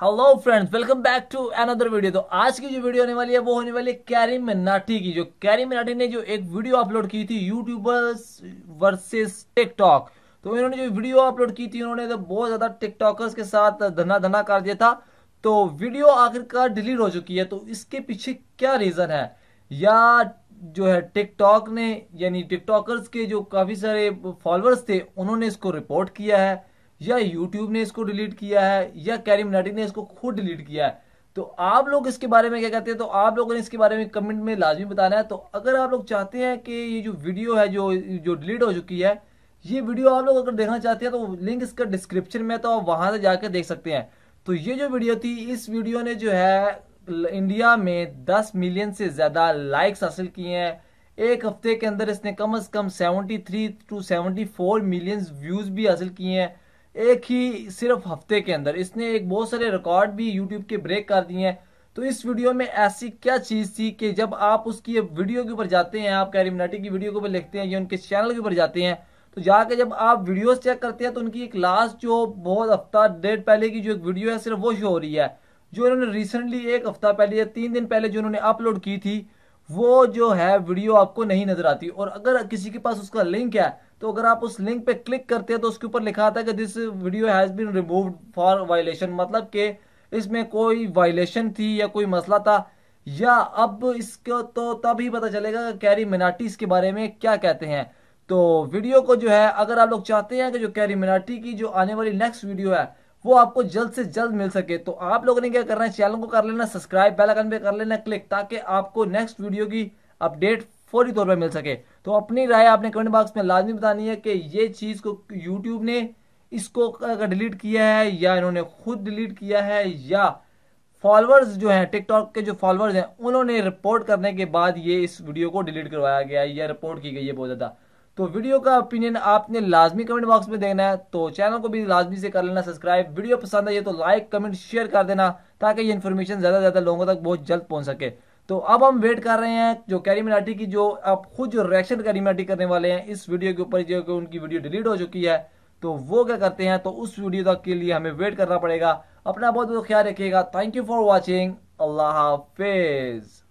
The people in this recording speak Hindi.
hello friends welcome back to another video तो आज की जो वीडियो होने वाली है वो होने वाली है कैरी मिनाटी की जो कैरी मिनाटी ने जो एक वीडियो अपलोड की थी यूट्यूबर्स वर्सेस टिकटॉक तो इन्होंने जो वीडियो अपलोड की थी उन्होंने तो बहुत ज्यादा टिकटॉकर्स के साथ धना धना कर दिया था तो वीडियो आखिरकार डिलीट हो चुकी है तो इसके पीछे क्या रीजन है या जो है टिकटॉक ने यानी टिकटॉकर्स के जो काफी सारे फॉलोअर्स थे उन्होंने इसको रिपोर्ट किया है या यूट्यूब ने इसको डिलीट किया है या नाटिक ने इसको खुद डिलीट किया है तो आप लोग इसके बारे में क्या कहते हैं तो आप लोगों ने इसके बारे में कमेंट में लाजमी बताना है तो अगर आप लोग चाहते हैं कि ये जो वीडियो है जो जो डिलीट हो चुकी है ये वीडियो आप लोग अगर देखना चाहते हैं तो लिंक इसका डिस्क्रिप्शन में है तो आप वहां से जाकर देख सकते हैं तो ये जो वीडियो थी इस वीडियो ने जो है इंडिया में 10 मिलियन से ज़्यादा लाइक्स हासिल किए हैं एक हफ्ते के अंदर इसने कम अज़ कम 73 टू 74 मिलियन व्यूज़ भी हासिल किए हैं एक ही सिर्फ हफ्ते के अंदर इसने एक बहुत सारे रिकॉर्ड भी यूट्यूब के ब्रेक कर दिए हैं तो इस वीडियो में ऐसी क्या चीज़ थी कि जब आप उसकी वीडियो के ऊपर जाते हैं आप कैरिमनाटी की वीडियो के ऊपर लिखते हैं या उनके चैनल के ऊपर जाते हैं तो जाके जब आप वीडियोस चेक करते हैं तो उनकी एक लास्ट जो बहुत हफ्ता डेढ़ पहले की जो एक वीडियो है सिर्फ वो शो हो रही है जो इन्होंने रिसेंटली एक हफ्ता पहले या तीन दिन पहले जो इन्होंने अपलोड की थी वो जो है वीडियो आपको नहीं नजर आती और अगर किसी के पास उसका लिंक है तो अगर आप उस लिंक पे क्लिक करते हैं तो उसके ऊपर लिखा आता है कि this video has been removed for violation मतलब कि इसमें कोई वायलेशन थी या कोई मसला था या अब इसको तो तब ही पता चलेगा कैरी मिनाटी इसके बारे में क्या कहते हैं तो वीडियो को जो है अगर आप लोग चाहते हैं कि जो कैरी मिनाटी की जो आने वाली नेक्स्ट वीडियो है वो आपको जल्द से जल्द मिल सके तो आप लोगों ने क्या करना है चैनल को कर लेना सब्सक्राइब बेल आइकन पे कर लेना क्लिक ताकि आपको नेक्स्ट वीडियो की अपडेट फौरी तौर पर मिल सके तो अपनी राय आपने कमेंट बॉक्स में लाजमी बतानी है कि ये चीज़ को यूट्यूब ने इसको डिलीट किया है या इन्होंने खुद डिलीट किया है या फॉलोअर्स जो हैं टिकटॉक के जो फॉलोअर्स हैं उन्होंने रिपोर्ट करने के बाद ये इस वीडियो को डिलीट करवाया गया है या रिपोर्ट की गई है बहुत ज़्यादा तो वीडियो का ओपिनियन आपने लाजमी कमेंट बॉक्स में देना है तो चैनल को भी लाजमी से कर लेना सब्सक्राइब वीडियो पसंद आई तो लाइक कमेंट शेयर कर देना ताकि ये इन्फॉर्मेशन ज़्यादा से ज़्यादा लोगों तक बहुत जल्द पहुँच सके तो अब हम वेट कर रहे हैं जो कैरी मराठी की जो आप खुद जो रिएक्शन कैरी मराठी करने वाले हैं इस वीडियो के ऊपर जो उनकी वीडियो डिलीट हो चुकी है तो वो क्या करते हैं तो उस वीडियो तक के लिए हमें वेट करना पड़ेगा अपना बहुत बहुत ख्याल रखिएगा थैंक यू फॉर वॉचिंग अल्लाह हाफिज़